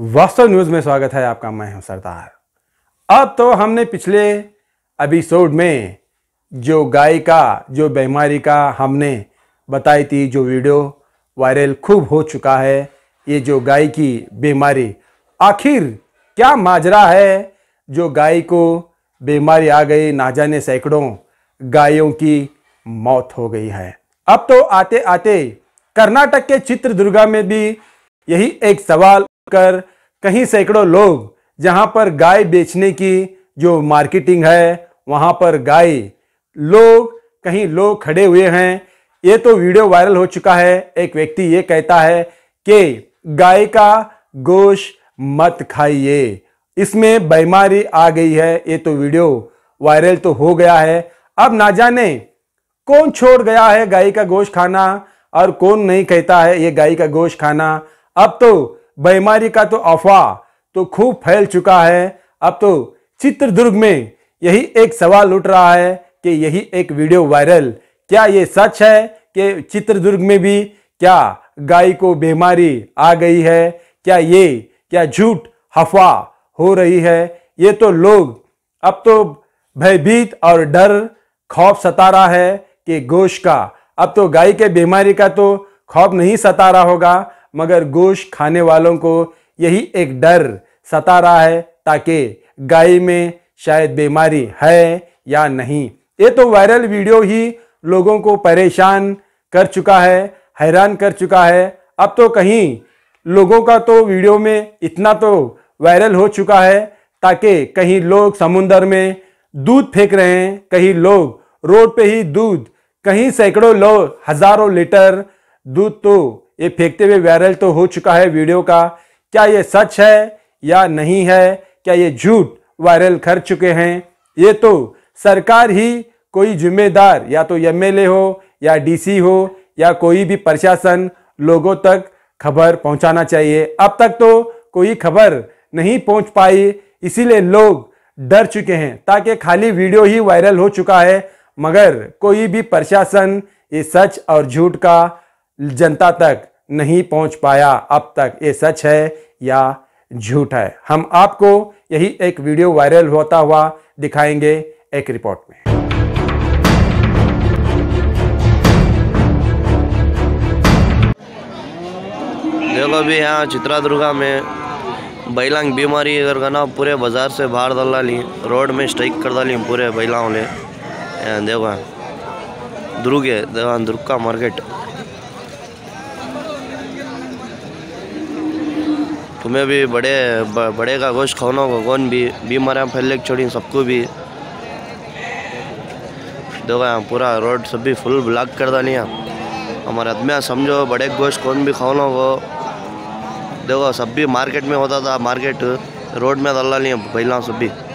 वास्तव न्यूज़ में स्वागत है आपका मैं हूं सरदार अब तो हमने पिछले एपिसोड में जो गाय का जो बीमारी का हमने बताई थी जो वीडियो वायरल खूब हो चुका है ये जो गाय की बीमारी आखिर क्या माजरा है जो गाय को बीमारी आ गई ना जाने सैकड़ों गायों की मौत हो गई है अब तो आते आते कर्नाटक के चित्रदुर्गा में भी यही एक सवाल कर कहीं सैकड़ों लोग जहां पर गाय बेचने की जो मार्केटिंग है वहां पर गाय लोग कहीं लोग खड़े हुए हैं ये तो वीडियो वायरल हो चुका है एक व्यक्ति ये कहता है कि गाय का गोश मत खाइए इसमें बीमारी आ गई है ये तो वीडियो वायरल तो हो गया है अब ना जाने कौन छोड़ गया है गाय का गोश्त खाना और कौन नहीं कहता है ये गाय का गोश्त खाना अब तो बीमारी का तो अफवाह तो खूब फैल चुका है अब तो चित्रदुर्ग में यही एक सवाल उठ रहा है कि यही एक वीडियो वायरल क्या ये सच है कि चित्रदुर्ग में भी क्या गाय को बीमारी आ गई है क्या ये क्या झूठ अफवाह हो रही है ये तो लोग अब तो भयभीत और डर खौफ सता रहा है कि गोश का अब तो गाय के बीमारी का तो खौफ नहीं सता रहा होगा मगर गोश्त खाने वालों को यही एक डर सता रहा है ताकि गाय में शायद बीमारी है या नहीं ये तो वायरल वीडियो ही लोगों को परेशान कर चुका है हैरान कर चुका है अब तो कहीं लोगों का तो वीडियो में इतना तो वायरल हो चुका है ताकि कहीं लोग समुंदर में दूध फेंक रहे हैं कहीं लोग रोड पे ही दूध कहीं सैकड़ों लोग हजारों लीटर दूध तो ये फेंकते हुए वायरल तो हो चुका है वीडियो का क्या ये सच है या नहीं है क्या ये झूठ वायरल कर चुके हैं ये तो सरकार ही कोई जिम्मेदार या तो एम हो या डीसी हो या कोई भी प्रशासन लोगों तक खबर पहुंचाना चाहिए अब तक तो कोई खबर नहीं पहुंच पाई इसीलिए लोग डर चुके हैं ताकि खाली वीडियो ही वायरल हो चुका है मगर कोई भी प्रशासन ये सच और झूठ का जनता तक नहीं पहुंच पाया अब तक ये सच है या झूठ है हम आपको यही एक वीडियो वायरल होता हुआ दिखाएंगे एक रिपोर्ट में देखो भी यहाँ चित्रादुर्गा में बैलांग बीमारी अगर ना पूरे बाजार से बाहर डाल डाली रोड में स्ट्राइक कर डाली पूरे बैलाओं ने देखो दुर्गे देखो दुर्ग का मार्केट तुम्हें भी बड़े बड़े का गोश्त खाना होगा कौन भी बीमारियाँ फैलने छोड़ी सबको भी देखो यहाँ पूरा रोड सब भी फुल ब्लॉक कर दानी है हमारे में समझो बड़े गोश्त कौन भी खाना हो देखो सब भी मार्केट में होता था मार्केट रोड में डाल नहीं है पहला सब भी